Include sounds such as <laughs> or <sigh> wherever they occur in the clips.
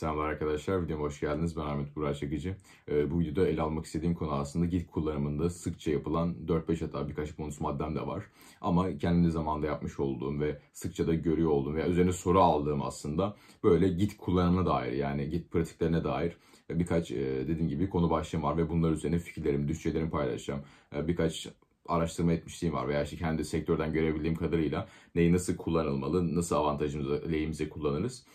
Selamlar arkadaşlar, videoma hoş geldiniz. Ben Ahmet Burak Çekici. Ee, bu videoda ele almak istediğim konu aslında Git kullanımında sıkça yapılan 4-5 hatta birkaç bonus maddem de var. Ama kendi zamanda yapmış olduğum ve sıkça da görüyor olduğum veya üzerine soru aldığım aslında böyle Git kullanımına dair yani Git pratiklerine dair birkaç e, dediğim gibi konu başlığım var ve bunlar üzerine fikirlerimi, düşüncelerimi paylaşacağım. E, birkaç araştırma etmişliğim var veya işte kendi sektörden görebildiğim kadarıyla neyi nasıl kullanılmalı, nasıl avantajımızı, lehimize kullanırız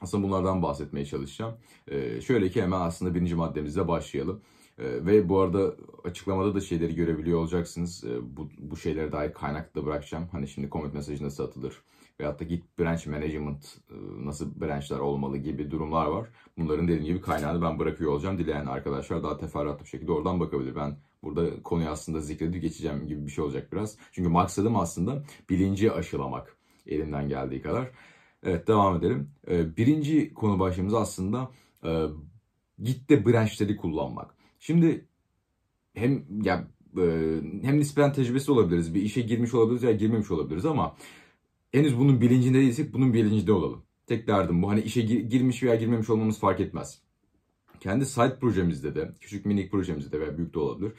aslında bunlardan bahsetmeye çalışacağım. Ee, şöyle ki hemen aslında birinci maddemizle başlayalım. Ee, ve bu arada açıklamada da şeyleri görebiliyor olacaksınız. Ee, bu, bu şeylere dair kaynak da bırakacağım. Hani şimdi commit mesajı nasıl atılır? Veyahut da git branch management e, nasıl branchlar olmalı gibi durumlar var. Bunların dediğim gibi kaynağını ben bırakıyor olacağım. Dileyen arkadaşlar daha teferruatlı bir şekilde oradan bakabilir. Ben burada konuyu aslında zikredip geçeceğim gibi bir şey olacak biraz. Çünkü maksadım aslında bilinci aşılamak elimden geldiği kadar. Evet devam edelim. Ee, birinci konu başlığımız aslında e, git de branşları kullanmak. Şimdi hem ya e, hem nispeten tecrübesi olabiliriz. Bir işe girmiş olabiliriz ya girmemiş olabiliriz ama henüz bunun bilincinde değilsek bunun bilincinde olalım. Tek derdim bu hani işe girmiş veya girmemiş olmamız fark etmez kendi site projemizde de, küçük minik projemizde de veya büyük de olabilir.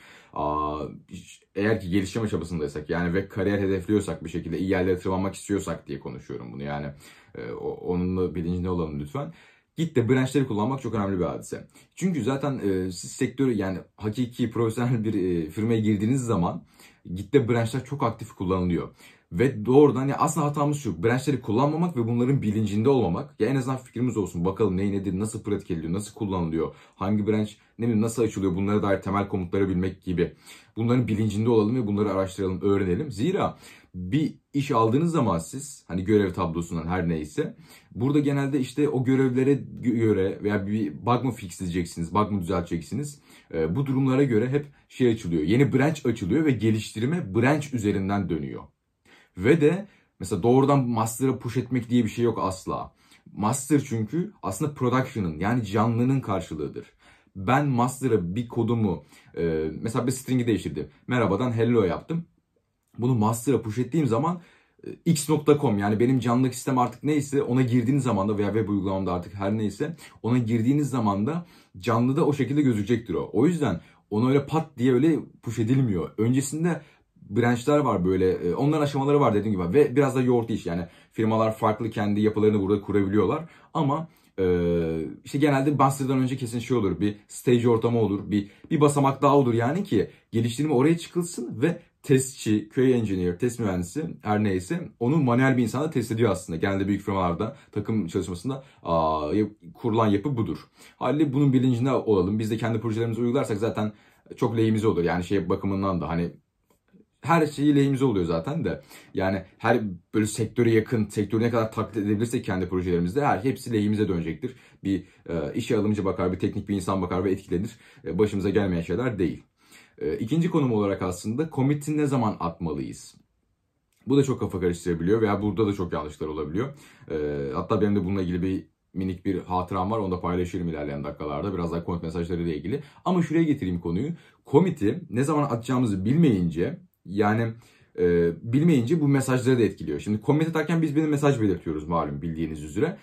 eğer ki geliştirme çabasındaysak yani ve kariyer hedefliyorsak bir şekilde iyi yerlere tırmanmak istiyorsak diye konuşuyorum bunu. Yani e, onunla bilincinde olalım lütfen. Git de branşları kullanmak çok önemli bir hadise. Çünkü zaten e, siz sektörü yani hakiki profesyonel bir e, firmaya girdiğiniz zaman git de branşlar çok aktif kullanılıyor. Ve doğrudan ya aslında hatamız şu. Branşları kullanmamak ve bunların bilincinde olmamak. Ya en azından fikrimiz olsun. Bakalım neyi nedir, nasıl pratik ediliyor, nasıl kullanılıyor, hangi branş ne bileyim nasıl açılıyor bunlara dair temel komutları bilmek gibi. Bunların bilincinde olalım ve bunları araştıralım, öğrenelim. Zira bir iş aldığınız zaman siz hani görev tablosundan her neyse burada genelde işte o görevlere göre veya bir bug mı fixleyeceksiniz, bug mı düzelteceksiniz. E, bu durumlara göre hep şey açılıyor. Yeni branch açılıyor ve geliştirme branch üzerinden dönüyor. Ve de mesela doğrudan master'a push etmek diye bir şey yok asla. Master çünkü aslında production'ın yani canlının karşılığıdır. Ben master'a bir kodumu e, mesela bir string'i değiştirdim. Merhabadan hello yaptım. Bunu master'a push ettiğim zaman e, x.com yani benim canlı sistem artık neyse ona girdiğiniz zaman da veya web uygulamamda artık her neyse ona girdiğiniz zaman da canlı da o şekilde gözükecektir o. O yüzden ona öyle pat diye öyle push edilmiyor. Öncesinde branşlar var böyle. E, onların aşamaları var dediğim gibi. Ve biraz da yoğurt iş yani. Firmalar farklı kendi yapılarını burada kurabiliyorlar. Ama ee, işte genelde master'dan önce kesin şey olur. Bir stage ortamı olur. Bir, bir basamak daha olur yani ki geliştirme oraya çıkılsın ve testçi, köy engineer, test mühendisi her neyse onu manuel bir insana test ediyor aslında. Genelde büyük firmalarda takım çalışmasında aa, kurulan yapı budur. Haliyle bunun bilincinde olalım. Biz de kendi projelerimizi uygularsak zaten çok lehimize olur. Yani şey bakımından da hani her şeyi lehimize oluyor zaten de. Yani her böyle sektöre yakın, sektörü ne kadar taklit edebilirsek kendi projelerimizde her hepsi lehimize dönecektir. Bir e, işe alımcı bakar, bir teknik bir insan bakar ve etkilenir. E, başımıza gelmeyen şeyler değil. E, ikinci konum olarak aslında commit'i ne zaman atmalıyız? Bu da çok kafa karıştırabiliyor veya burada da çok yanlışlar olabiliyor. E, hatta benim de bununla ilgili bir minik bir hatıram var. Onu da paylaşırım ilerleyen dakikalarda. Biraz daha komut mesajları ile ilgili. Ama şuraya getireyim konuyu. Komiti ne zaman atacağımızı bilmeyince yani e, bilmeyince bu mesajları da etkiliyor. Şimdi commit atarken biz bir mesaj belirtiyoruz malum bildiğiniz üzere.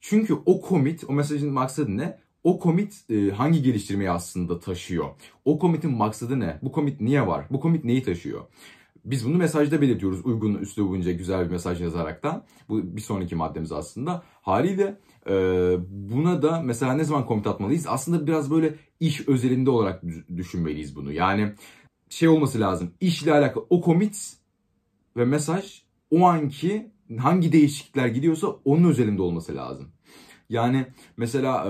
Çünkü o commit, o mesajın maksadı ne? O commit e, hangi geliştirmeyi aslında taşıyor? O commit'in maksadı ne? Bu commit niye var? Bu commit neyi taşıyor? Biz bunu mesajda belirtiyoruz uygun üslubunca güzel bir mesaj yazaraktan. Bu bir sonraki maddemiz aslında. Haliyle e, buna da mesela ne zaman komit atmalıyız? Aslında biraz böyle iş özelinde olarak düşünmeliyiz bunu. Yani şey olması lazım. İşle alakalı o commit ve mesaj o anki hangi değişiklikler gidiyorsa onun özelinde olması lazım. Yani mesela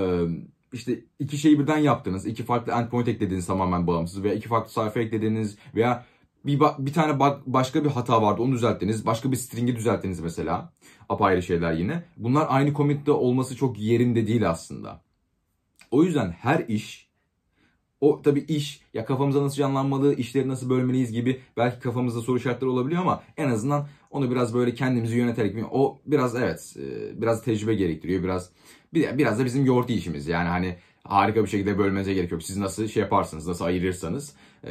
işte iki şeyi birden yaptınız. iki farklı endpoint eklediğiniz tamamen bağımsız veya iki farklı sayfa eklediğiniz veya bir, bir tane başka bir hata vardı onu düzelttiniz. Başka bir string'i düzelttiniz mesela. Apayrı şeyler yine. Bunlar aynı commit'te olması çok yerinde değil aslında. O yüzden her iş o tabii iş ya kafamıza nasıl canlanmalı, işleri nasıl bölmeliyiz gibi belki kafamızda soru işaretleri olabiliyor ama en azından onu biraz böyle kendimizi yöneterek o biraz evet e, biraz tecrübe gerektiriyor biraz biraz da bizim yoğurt işimiz yani hani harika bir şekilde bölmenize gerek yok. Siz nasıl şey yaparsınız, nasıl ayırırsanız e,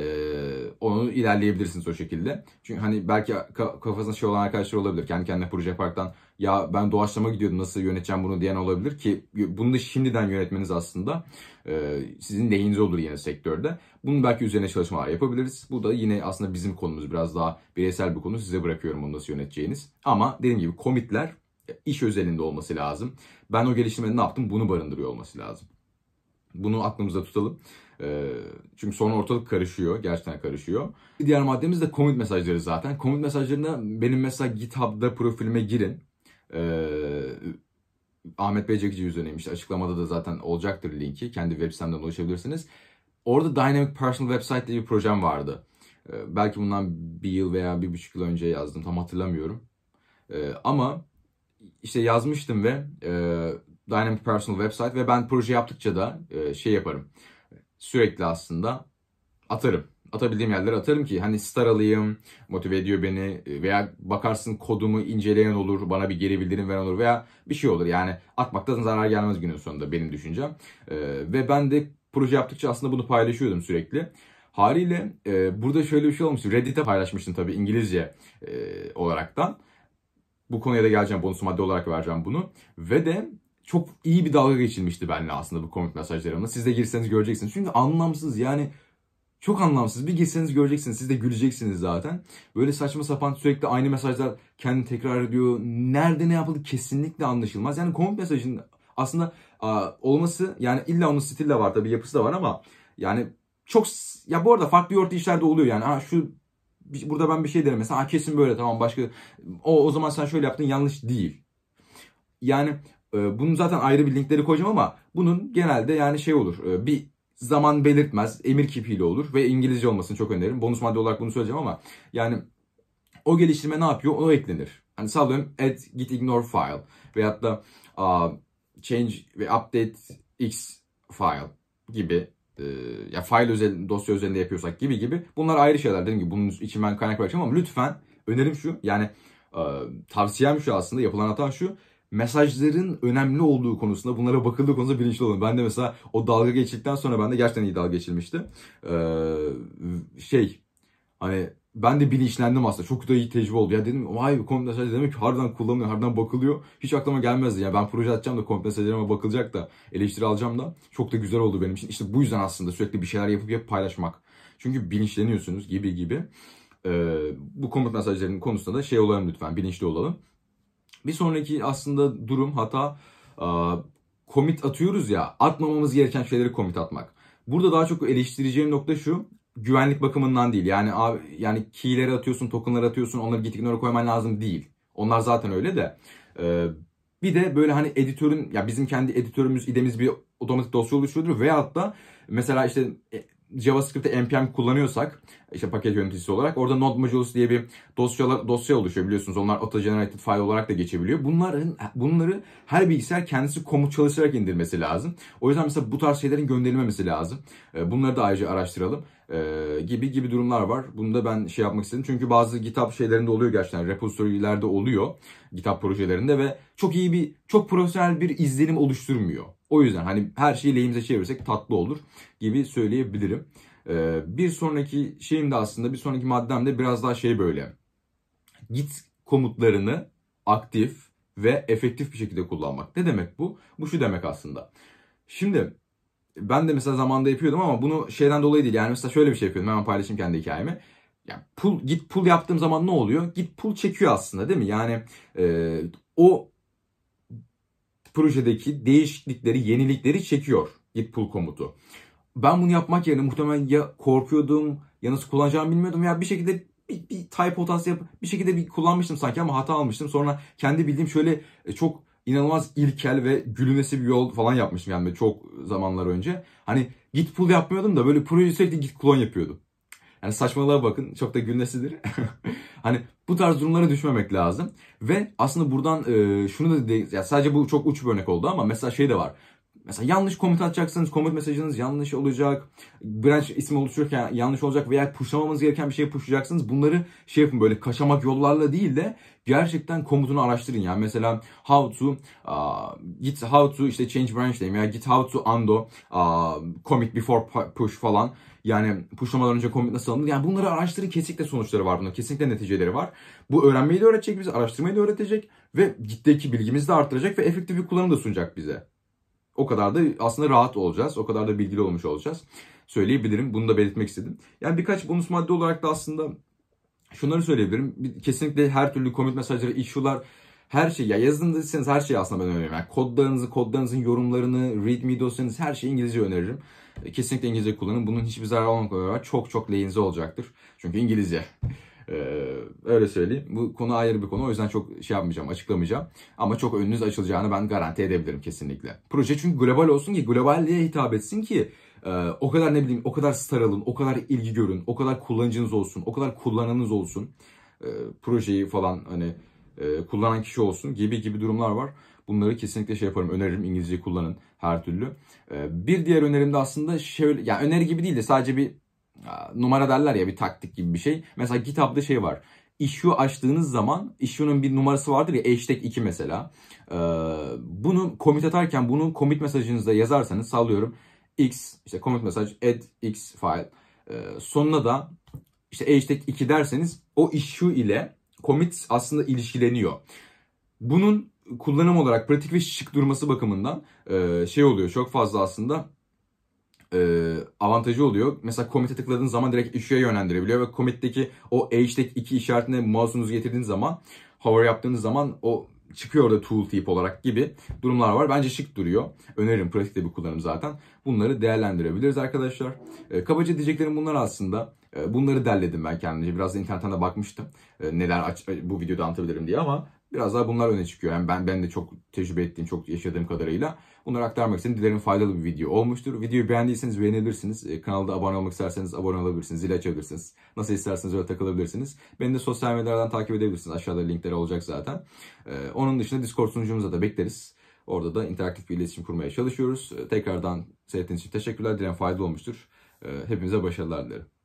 onu ilerleyebilirsiniz o şekilde. Çünkü hani belki kafasında şey olan arkadaşlar olabilir. Kendi kendine proje yaparken ya ben doğaçlama gidiyordum nasıl yöneteceğim bunu diyen olabilir ki bunu da şimdiden yönetmeniz aslında e, sizin lehinize olur yeni sektörde. Bunun belki üzerine çalışmalar yapabiliriz. Bu da yine aslında bizim konumuz biraz daha bireysel bir konu. Size bırakıyorum onu nasıl yöneteceğiniz. Ama dediğim gibi komitler e, iş özelinde olması lazım. Ben o gelişimde ne yaptım? Bunu barındırıyor olması lazım. Bunu aklımızda tutalım. Ee, çünkü sonra ortalık karışıyor. Gerçekten karışıyor. Diğer maddemiz de commit mesajları zaten. Commit mesajlarına benim mesela GitHub'da profilime girin. Ee, Ahmet Bey Çekici üzerineymiş. Açıklamada da zaten olacaktır linki. Kendi web sitemden ulaşabilirsiniz. Orada Dynamic Personal Website diye bir projem vardı. Ee, belki bundan bir yıl veya bir buçuk yıl önce yazdım. Tam hatırlamıyorum. Ama işte yazmıştım ve e, Dynamic Personal Website ve ben proje yaptıkça da e, şey yaparım. Sürekli aslında atarım. Atabildiğim yerlere atarım ki hani star alayım, motive ediyor beni e, veya bakarsın kodumu inceleyen olur, bana bir geri bildirim veren olur veya bir şey olur. Yani atmaktan zarar gelmez günün sonunda benim düşüncem. E, ve ben de proje yaptıkça aslında bunu paylaşıyordum sürekli. Haliyle e, burada şöyle bir şey olmuş. Reddit'e paylaşmıştım tabii İngilizce e, olaraktan. Bu konuya da geleceğim. Bonus madde olarak vereceğim bunu. Ve de çok iyi bir dalga geçilmişti benimle aslında bu komik mesajlarımla. Siz de girseniz göreceksiniz. Çünkü anlamsız yani çok anlamsız. Bir girseniz göreceksiniz. Siz de güleceksiniz zaten. Böyle saçma sapan sürekli aynı mesajlar kendini tekrar ediyor. Nerede ne yapıldı kesinlikle anlaşılmaz. Yani komik mesajın aslında a, olması yani illa onun stili de var tabii yapısı da var ama yani çok ya bu arada farklı yurt işlerde oluyor yani ha şu burada ben bir şey derim. Mesela kesin böyle tamam başka o o zaman sen şöyle yaptın yanlış değil. Yani e, bunun zaten ayrı bir linkleri koyacağım ama bunun genelde yani şey olur. E, bir zaman belirtmez. Emir kipiyle olur ve İngilizce olmasını çok öneririm. Bonus madde olarak bunu söyleyeceğim ama yani o geliştirme ne yapıyor? O eklenir. Hani sallıyorum add git ignore file veyahut da uh, change ve update x file gibi e, ya file özel dosya özelinde yapıyorsak gibi gibi bunlar ayrı şeyler dedim ki bunun için ben kaynak paylaşacağım ama lütfen önerim şu yani e, tavsiyem şu aslında yapılan hata şu mesajların önemli olduğu konusunda bunlara bakıldığı konusunda bilinçli olun. Ben de mesela o dalga geçildikten sonra ben de gerçekten iyi dalga geçilmişti. Ee, şey hani ben de bilinçlendim aslında. Çok da iyi tecrübe oldu. Ya dedim vay be komple demek ki harbiden kullanılıyor, harbiden bakılıyor. Hiç aklıma gelmezdi. Ya ben proje atacağım da komple mesajlarıma bakılacak da eleştiri alacağım da çok da güzel oldu benim için. İşte bu yüzden aslında sürekli bir şeyler yapıp yapıp paylaşmak. Çünkü bilinçleniyorsunuz gibi gibi. Ee, bu komut mesajlarının konusunda da şey olalım lütfen bilinçli olalım. Bir sonraki aslında durum hata komit atıyoruz ya atmamamız gereken şeyleri komit atmak. Burada daha çok eleştireceğim nokta şu güvenlik bakımından değil. Yani abi, yani key'leri atıyorsun, token'ları atıyorsun, onları git ignore koyman lazım değil. Onlar zaten öyle de. Ee, bir de böyle hani editörün ya bizim kendi editörümüz idemiz bir otomatik dosya oluşturur veyahut da mesela işte e, JavaScript'te npm kullanıyorsak işte paket yöneticisi olarak orada node modules diye bir dosyalar dosya oluşuyor biliyorsunuz. Onlar auto generated file olarak da geçebiliyor. Bunların bunları her bilgisayar kendisi komut çalışarak indirmesi lazım. O yüzden mesela bu tarz şeylerin gönderilmemesi lazım. Ee, bunları da ayrıca araştıralım ee, gibi gibi durumlar var. Bunu da ben şey yapmak istedim. Çünkü bazı GitHub şeylerinde oluyor gerçekten. repositorylerde oluyor. GitHub projelerinde ve çok iyi bir çok profesyonel bir izlenim oluşturmuyor. O yüzden hani her şeyi lehimize çevirsek tatlı olur gibi söyleyebilirim. Ee, bir sonraki şeyim de aslında bir sonraki maddem de biraz daha şey böyle. Git komutlarını aktif ve efektif bir şekilde kullanmak. Ne demek bu? Bu şu demek aslında. Şimdi ben de mesela zamanda yapıyordum ama bunu şeyden dolayı değil. Yani mesela şöyle bir şey yapıyordum. Hemen paylaşayım kendi hikayemi. Yani pull, git pull yaptığım zaman ne oluyor? Git pull çekiyor aslında değil mi? Yani e, o projedeki değişiklikleri, yenilikleri çekiyor git pull komutu. Ben bunu yapmak yerine muhtemelen ya korkuyordum ya nasıl kullanacağımı bilmiyordum ya bir şekilde bir, bir type hatası yap bir şekilde bir kullanmıştım sanki ama hata almıştım. Sonra kendi bildiğim şöyle e, çok inanılmaz ilkel ve gülünesi bir yol falan yapmıştım yani çok zamanlar önce. Hani git pull yapmıyordum da böyle projeyi sürekli git kullan yapıyordum. Yani saçmalığa bakın. Çok da gülnesidir. <laughs> hani bu tarz durumlara düşmemek lazım. Ve aslında buradan e, şunu da de, ya sadece bu çok uç bir örnek oldu ama mesela şey de var. Mesela yanlış komut atacaksınız, komut mesajınız yanlış olacak, branch ismi oluştururken yanlış olacak veya pushlamamız gereken bir şey pushlayacaksınız. Bunları şey yapın böyle kaşamak yollarla değil de gerçekten komutunu araştırın. Yani mesela how to uh, git how to işte change branch diyeyim ya git how to undo uh, commit before push falan. Yani pushlamadan önce commit nasıl alınır? Yani bunları araştırın. Kesinlikle sonuçları var bunun. Kesinlikle neticeleri var. Bu öğrenmeyi de öğretecek bize, araştırmayı da öğretecek ve gitteki bilgimizi de arttıracak ve efektif bir kullanım da sunacak bize o kadar da aslında rahat olacağız. O kadar da bilgili olmuş olacağız. Söyleyebilirim. Bunu da belirtmek istedim. Yani birkaç bonus madde olarak da aslında şunları söyleyebilirim. Kesinlikle her türlü commit mesajları, issue'lar her şey ya yazındaysanız her şeyi aslında ben öneririm. Yani kodlarınızı, kodlarınızın yorumlarını, readme dosyanız her şeyi İngilizce öneririm. E, kesinlikle İngilizce kullanın. Bunun hiçbir zararı olmamak olarak çok çok lehinize olacaktır. Çünkü İngilizce. Ee, öyle söyleyeyim. Bu konu ayrı bir konu. O yüzden çok şey yapmayacağım, açıklamayacağım. Ama çok önünüz açılacağını ben garanti edebilirim kesinlikle. Proje çünkü global olsun ki, globalliğe hitap etsin ki e, o kadar ne bileyim, o kadar star alın, o kadar ilgi görün, o kadar kullanıcınız olsun, o kadar kullananınız olsun. E, projeyi falan hani e, kullanan kişi olsun gibi gibi durumlar var. Bunları kesinlikle şey yaparım. Öneririm İngilizce kullanın her türlü. E, bir diğer önerim de aslında şöyle yani öneri gibi değil de sadece bir numara derler ya bir taktik gibi bir şey. Mesela GitHub'da şey var. Issue açtığınız zaman issue'nun bir numarası vardır ya hashtag 2 mesela. Ee, bunu commit atarken bunu commit mesajınızda yazarsanız sallıyorum x işte commit mesaj add x file ee, sonuna da işte hashtag 2 derseniz o issue ile commit aslında ilişkileniyor. Bunun kullanım olarak pratik ve şık durması bakımından e, şey oluyor çok fazla aslında e, avantajı oluyor. Mesela commit'e tıkladığın zaman direkt issue'ye yönlendirebiliyor ve commit'teki o age'deki iki işaretine mouse'unuzu getirdiğiniz zaman hover yaptığınız zaman o çıkıyor orada tooltip olarak gibi durumlar var. Bence şık duruyor. Öneririm pratikte bir kullanım zaten. Bunları değerlendirebiliriz arkadaşlar. E, kabaca diyeceklerim bunlar aslında. E, bunları derledim ben kendimce. Biraz da internetten de bakmıştım. E, neler aç, bu videoda anlatabilirim diye ama Biraz daha bunlar öne çıkıyor. Yani ben, ben de çok tecrübe ettiğim, çok yaşadığım kadarıyla. Bunları aktarmak için dilerim faydalı bir video olmuştur. Videoyu beğendiyseniz beğenebilirsiniz. Ee, kanalda abone olmak isterseniz abone olabilirsiniz. Zil açabilirsiniz. Nasıl isterseniz öyle takılabilirsiniz. Beni de sosyal medyadan takip edebilirsiniz. Aşağıda linkleri olacak zaten. Ee, onun dışında Discord sunucumuza da bekleriz. Orada da interaktif bir iletişim kurmaya çalışıyoruz. Ee, tekrardan seyrettiğiniz için teşekkürler. Dilerim faydalı olmuştur. E, hepimize başarılar dilerim.